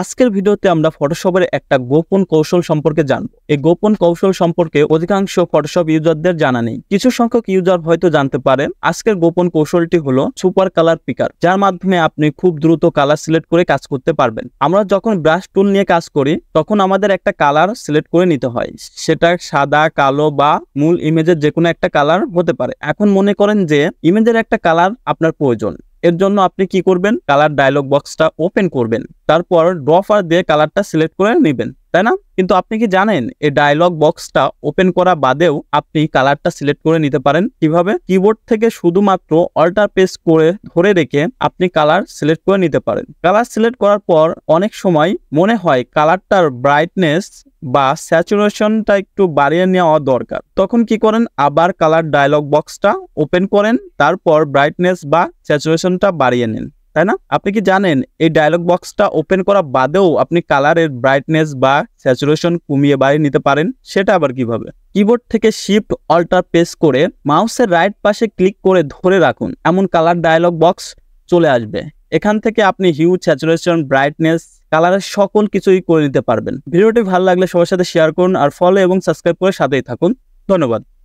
আজকের ভিডিওতে আমরা ফটোশপের একটা গোপন কৌশল সম্পর্কে জানব এই গোপন কৌশল সম্পর্কে অধিকাংশ ফটোশপ ইউজারদের জানা নেই কিছু সংখ্যক ইউজার হয়তো জানতে পারেন আজকের গোপন কৌশলটি হলো সুপার কালার পিকার যার মাধ্যমে আপনি খুব দ্রুত কালার সিলেক্ট করে কাজ করতে পারবেন আমরা যখন ব্রাশ টুল নিয়ে কাজ করি তখন আমাদের একটা কালার সিলেক্ট করে নিতে হয় সেটা সাদা কালো বা মূল ইমেজের যে কোনো একটা কালার হতে পারে এখন মনে করেন যে ইমেজের একটা কালার আপনার প্রয়োজন এর জন্য আপনি কি করবেন কালার ডায়লগ বক্সটা ওপেন করবেন তারপর ড্রফার দিয়ে কালারটা সিলেক্ট করে নেবেন তাই না কিন্তু আপনি কি জানেন এই ডায়লগ বক্সটা ওপেন করা বাদেও আপনি কালারটা সিলেক্ট করে নিতে পারেন কিভাবে কিবোর্ড থেকে শুধুমাত্র অল্টার পেস করে ধরে রেখে আপনি কালার সিলেক্ট করে নিতে পারেন কালার সিলেক্ট করার পর অনেক সময় মনে হয় কালারটার ব্রাইটনেস বা স্যাচুরেশনটা একটু বাড়িয়ে নেওয়া দরকার তখন কি করেন আবার কালার ডায়লগ বক্সটা ওপেন করেন তারপর ব্রাইটনেস বা স্যাচুরেশনটা বাড়িয়ে নেন তাই না আপনি কি জানেন এই ডায়লগ বক্সটা ওপেন করা বাদেও আপনি কালারের ব্রাইটনেস বা স্যাচুরেশন কমিয়ে বাড়িয়ে নিতে পারেন সেটা আবার কিভাবে কিবোর্ড থেকে শিফট অল্টার প্রেস করে মাউসের রাইট পাশে ক্লিক করে ধরে রাখুন এমন কালার ডায়লগ বক্স চলে আসবে এখান থেকে আপনি হিউজ স্যাচুরেশন ব্রাইটনেস কালারের সকল কিছুই করে নিতে পারবেন ভিডিওটি ভালো লাগলে সবার সাথে শেয়ার করুন আর ফলো এবং সাবস্ক্রাইব করে সাথেই থাকুন ধন্যবাদ